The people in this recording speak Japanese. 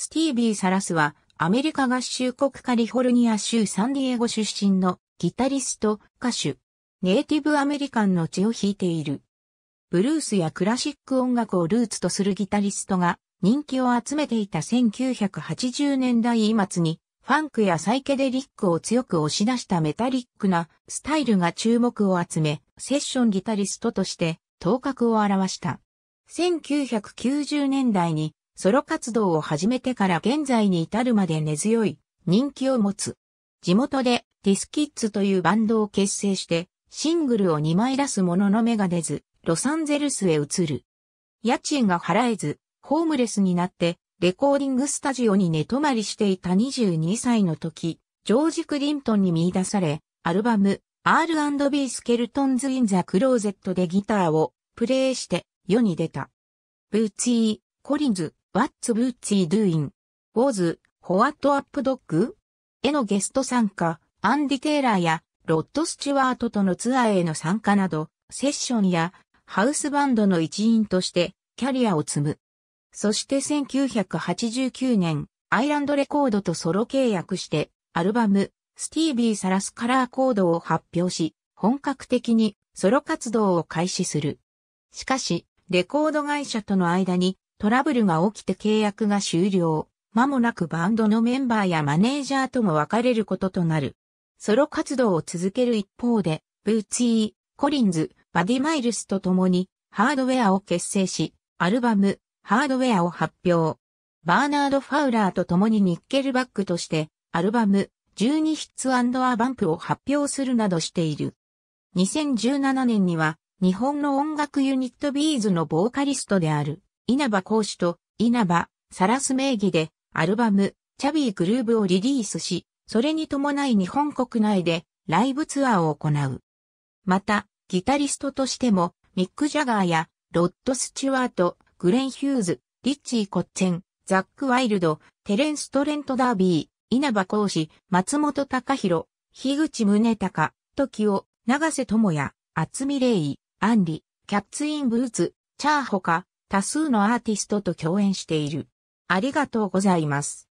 スティービー・サラスは、アメリカ合衆国カリフォルニア州サンディエゴ出身のギタリスト、歌手、ネイティブアメリカンの血を引いている。ブルースやクラシック音楽をルーツとするギタリストが人気を集めていた1980年代末にファンクやサイケデリックを強く押し出したメタリックなスタイルが注目を集め、セッションギタリストとして頭角を現した。1990年代にソロ活動を始めてから現在に至るまで根強い人気を持つ。地元でティスキッズというバンドを結成して、シングルを2枚出すものの芽が出ず、ロサンゼルスへ移る。家賃が払えず、ホームレスになって、レコーディングスタジオに寝泊まりしていた22歳の時、ジョージ・クリントンに見出され、アルバム、R&B スケルトンズ・イン・ザ・クローゼットでギターをプレイして世に出た。ブーツィー、コリンズ、What's Bootsy Doing? Was What Up Dog? へのゲスト参加、アンディ・テイラーやロッド・スチュワートとのツアーへの参加など、セッションやハウスバンドの一員としてキャリアを積む。そして1989年、アイランドレコードとソロ契約して、アルバム、スティービー・サラスカラーコードを発表し、本格的にソロ活動を開始する。しかし、レコード会社との間にトラブルが起きて契約が終了。間もなくバンドのメンバーやマネージャーとも別れることとなる。ソロ活動を続ける一方で、ブーツィー、コリンズ、バディマイルスと共にハードウェアを結成し、アルバム、ハードウェアを発表。バーナード・ファウラーと共にニッケルバックとして、アルバム、12ヒッツアバンプを発表するなどしている。2017年には、日本の音楽ユニットビーズのボーカリストである、稲葉講師と稲葉、サラス名義でアルバム、チャビーグルーブをリリースし、それに伴い日本国内でライブツアーを行う。また、ギタリストとしても、ミック・ジャガーや、ロッド・スチュワート、グレン・ヒューズ、リッチー・コッチェン、ザック・ワイルド、テレンス・トレント・ダービー、稲葉講師、松本隆弘、樋口宗隆、時を、長瀬智也、厚見レイ、アンリ、キャッツ・イン・ブーツ、チャーホカ、多数のアーティストと共演している。ありがとうございます。